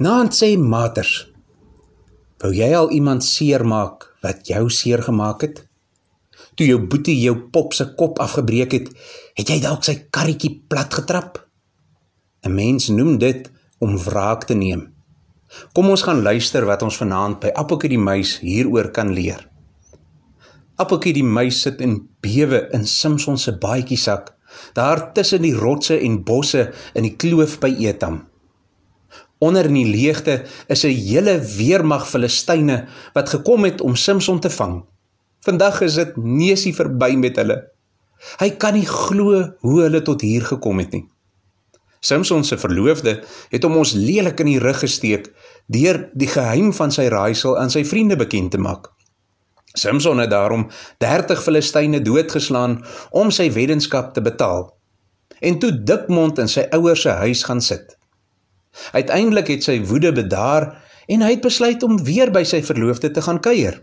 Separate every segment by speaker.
Speaker 1: Naand nou sê maters. Wou jy al iemand seermaak wat jou seer gemaak het? Toe jou boetie jou pop se kop afgebreek het, het jy dalk sy karretjie plat getrap? 'n Mens noem dit om wraak te neem. Kom ons gaan luister wat ons vanaand by Appeltjie die muis hieroor kan leer. Appeltjie die muis sit in bewe in Simpson se baadjie sak, daar tussen die rotse en bosse in die kloof by Etam. Onder in die leegte is 'n hele weermag Filistyne wat gekom het om Samson te vang. Vandag is dit neusie verby met hulle. Hy kan nie glo hoe hulle tot hier gekom het nie. Samson se verloofde het hom ons lelik in die rug gesteek deur die geheim van sy raaisel aan sy vriende bekend te maak. Samson het daarom 30 Filistyne doodgeslaan om sy weddenskap te betaal en toe dikmond in sy ouers se huis gaan sit. Uiteindelik het sy woede bedaar en hy het besluit om weer by sy verloofde te gaan kuier.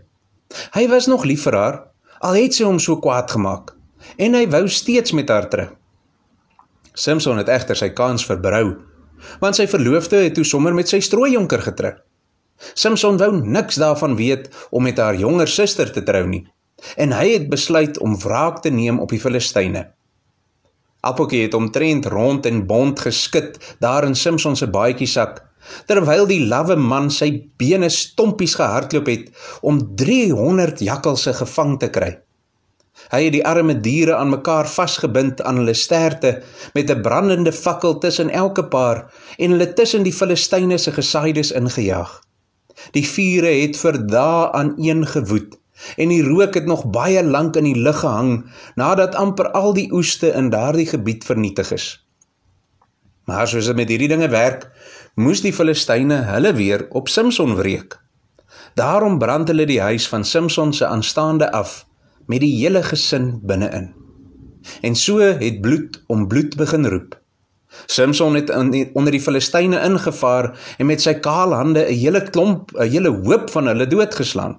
Speaker 1: Hy was nog lief vir haar al het sy hom so kwaad gemaak en hy wou steeds met haar trou. Samson het egter sy kans verbrou want sy verloofde het toe sommer met sy strooijonker getrou. Samson wou niks daarvan weet om met haar jonger suster te trou nie en hy het besluit om wraak te neem op die Filistyne. Appeltjie het omtrent rond en bond geskit daar in Simpson se baadjiesak terwyl die lawwe man sy bene stompies gehardloop het om 300 jakkalse gevang te kry. Hy het die arme diere aan mekaar vasgebind aan hulle sterte met 'n brandende fakkel tussen elke paar en hulle tussen die Filistynese gesaides ingejaag. Die vure het vir dae aan een gewoed en die rook het nog baie lank in die lug gehang nadat amper al die oeste in daardie gebied vernietig is. Maar soos dit met hierdie dinge werk, moes die Filistyne hulle weer op Samson wreek. Daarom brand hulle die huis van Samson se aanstaande af met die hele gesin binne-in. En so het bloed om bloed begin roep. Samson het onder die Filistyne ingevaar en met sy kaal hande 'n hele klomp, 'n hele hoop van hulle doodgeslaan.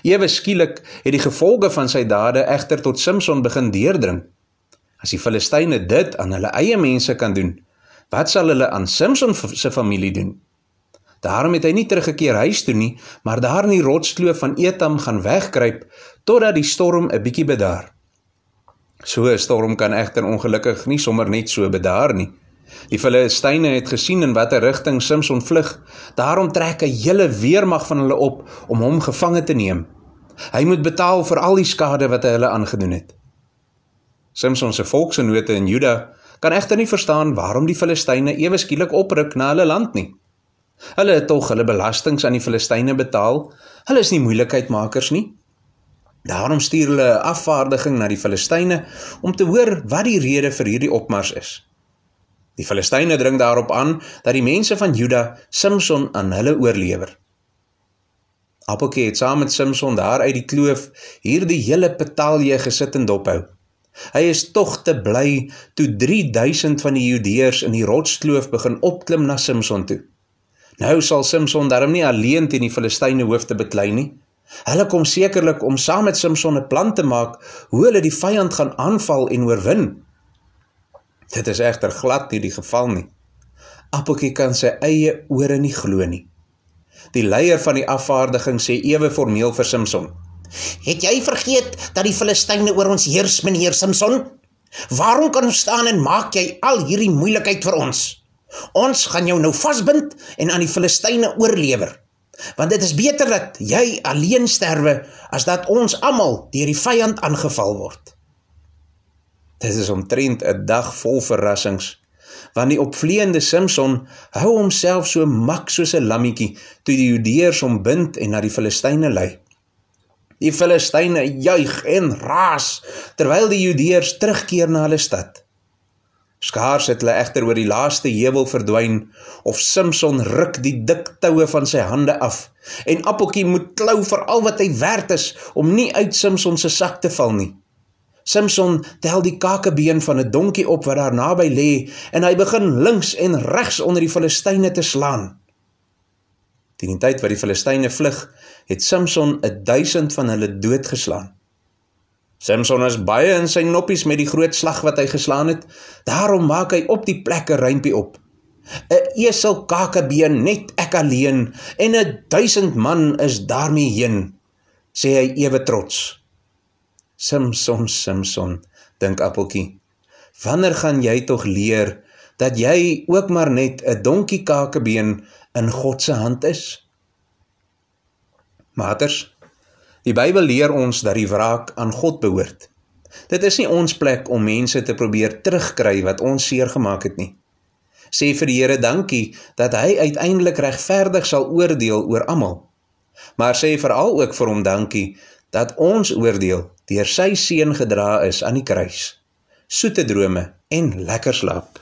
Speaker 1: Ewe skielik het die gevolge van sy dade egter tot Samson begin deurdring. As die Filistyne dit aan hulle eie mense kan doen, wat sal hulle aan Samson se familie doen? Daarom het hy nie teruggekeer huis toe nie, maar daar in die rotskloof van Etam gaan wegkruip totdat die storm 'n bietjie bedaar. So 'n storm kan egter ongelukkig nie sommer net so bedaar nie. Die Filistyne het gesien in watter rigting Samson vlug. Daarom trek 'n hele weermag van hulle op om hom gevange te neem. Hy moet betaal vir al die skade wat hy hulle aangedoen het. Samson se volksgenote in Juda kan egter nie verstaan waarom die Filistyne ewe skielik opruk na hulle land nie. Hulle het tog hulle belastings aan die Filistyne betaal. Hulle is nie moeilikheidmakers nie. Daarom stuur hulle 'n afvaardiging na die Filistyne om te hoor wat die rede vir hierdie opmars is. Die Filistyne dring daarop aan dat die mense van Juda Samson aan hulle oorlewer. Appelkie het saam met Samson daar uit die kloof hierdie hele petalje gesit en dophou. Hy is tog te bly toe 3000 van die Judeërs in die rotskloof begin opklim na Samson toe. Nou sal Samson darm nie alleen teen die Filistyne hoof te beklei nie. Hulle kom sekerlik om saam met Samson 'n plan te maak hoe hulle die vyand gaan aanval en oorwin. Dit is egter glad nie die geval nie. Appeltjie kan sy eie ore nie glo nie. Die leier van die afvaardiging sê ewe formeel vir Simpson: "Het jy vergeet dat die Filistyne oor ons heers, meneer Simpson? Waarom kan ons staan en maak jy al hierdie moeilikheid vir ons? Ons gaan jou nou vasbind en aan die Filistyne oorlewer." Want dit is beter dat jy alleen sterwe as dat ons almal deur die vyand aangeval word. Dit is omtrent 'n dag vol verrassings. Want die opvleende Samson hou homself so mak soos 'n lammetjie toe die Judeërs hom bind en na die Filistyne lei. Die Filistyne juig en raas terwyl die Judeërs terugkeer na hulle stad. Skaars het hulle egter oor die laaste heuwel verdwyn of Samson ruk die dik toue van sy hande af en Appeltjie moet klou vir al wat hy werd is om nie uit Samson se sak te val nie. Simpson tel die kakebeen van 'n donkie op wat daar naby lê en hy begin links en regs onder die Filistyne te slaan. Teen die tyd wat die Filistyne vlug, het Simpson 1000 van hulle doodgeslaan. Samson is baie in sy noppies met die groot slag wat hy geslaan het. Daarom maak hy op die plekke rympie op. 'n Esel kakebeen net ek alleen en 'n 1000 man is daarmee heen, sê hy ewe trots. Simson, Simson, dink Appeltjie. Wanneer gaan jy tog leer dat jy ook maar net 'n donkiekakebeen in God se hand is? Maters, die Bybel leer ons dat die wraak aan God behoort. Dit is nie ons plek om mense te probeer terugkry wat ons seer gemaak het nie. Sê vir die Here dankie dat hy uiteindelik regverdig sal oordeel oor almal. Maar sê veral ook vir hom dankie dat ons oordeel deur sy seun gedra is aan die kruis. Soete drome en lekker slaap.